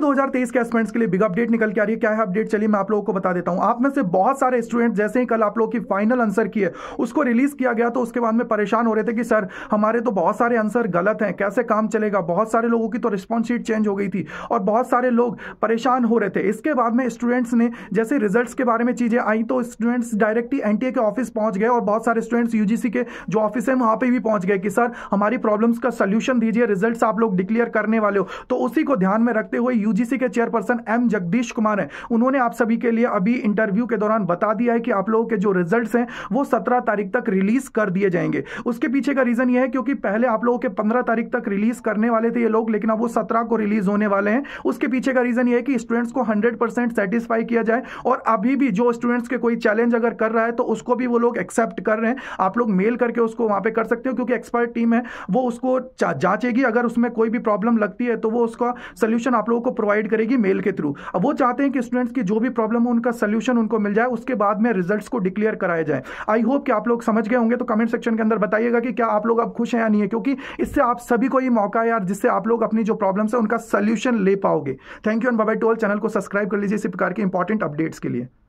2023 के एस्पेंट्स के लिए बिग अपडेट निकल के आ रही है क्या है अपडेट चलिए मैं आप लोगों को बता देता हूं आप में से बहुत सारे स्टूडेंट जैसे ही कल आप लोगों की फाइनल आंसर की है उसको रिलीज किया गया तो उसके बाद में परेशान हो रहे थे कि सर हमारे तो बहुत सारे आंसर गलत हैं कैसे काम चलेगा बहुत सारे लोगों की तो रिस्पॉन्स शीट चेंज हो गई थी और बहुत सारे लोग परेशान हो रहे थे इसके बाद में स्टूडेंट्स ने जैसे रिजल्ट के बारे में चीजें आई तो स्टूडेंट्स डायरेक्टली एनटीए के ऑफिस पहुंच गए और बहुत सारे स्टूडेंट्स यूजीसी के जो ऑफिस है वहां पर भी पहुंच गए कि सर हमारी प्रॉब्लम्स का सोल्यूशन दीजिए रिजल्ट आप लोग डिक्लेयर करने वाले हो तो उसी को ध्यान में रखते हुए यूजीसी के चेयरपर्सन एम जगदीश कुमार हैं उन्होंने आप सभी के लिए अभी इंटरव्यू के दौरान बता दिया है कि आप लोगों के जो रिजल्ट हैं वो सत्रह तारीख तक रिलीज कर दिए जाएंगे उसके पीछे का रीजन यह है क्योंकि पहले आप लोगों के पंद्रह तारीख तक रिलीज करने वाले थे ये लोग लेकिन अब वो सत्रह को रिलीज होने वाले हैं उसके पीछे का रीजन यह है कि स्टूडेंट्स को हंड्रेड परसेंट सेटिस्फाई किया जाए और अभी भी जो स्टूडेंट्स के कोई चैलेंज अगर कर रहा है तो उसको भी वो लोग एक्सेप्ट कर रहे हैं आप लोग मेल करके उसको वहां पर कर सकते हो क्योंकि एक्सपर्ट टीम है वो उसको जांचेगी अगर उसमें कोई भी प्रॉब्लम लगती है तो वो उसका सोल्यूशन आप लोगों को प्रोवाइड करेगी मेल के थ्रू अब वो चाहते हैं कि स्टूडेंट्स की जो भी प्रॉब्लम हो उनका सोल्यूशन उनको मिल जाए उसके बाद में रिजल्ट को डिक्लेयर कराया जाए आई होप कि आप लोग समझ गए होंगे तो कमेंट सेक्शन के अंदर बताइएगा कि क्या आप लोग अब खुश हैं या नहीं है क्योंकि इससे आप सभी को ये मौका है यार जिससे आप लोग अपनी जो प्रॉब्लम्स है उनका सोल्यूशन ले पाओगे थैंक यू एंड बाबा टोल चैनल को सब्सक्राइब कर लीजिए इसी प्रकार के इंपॉर्टेंट अपडेट्स के लिए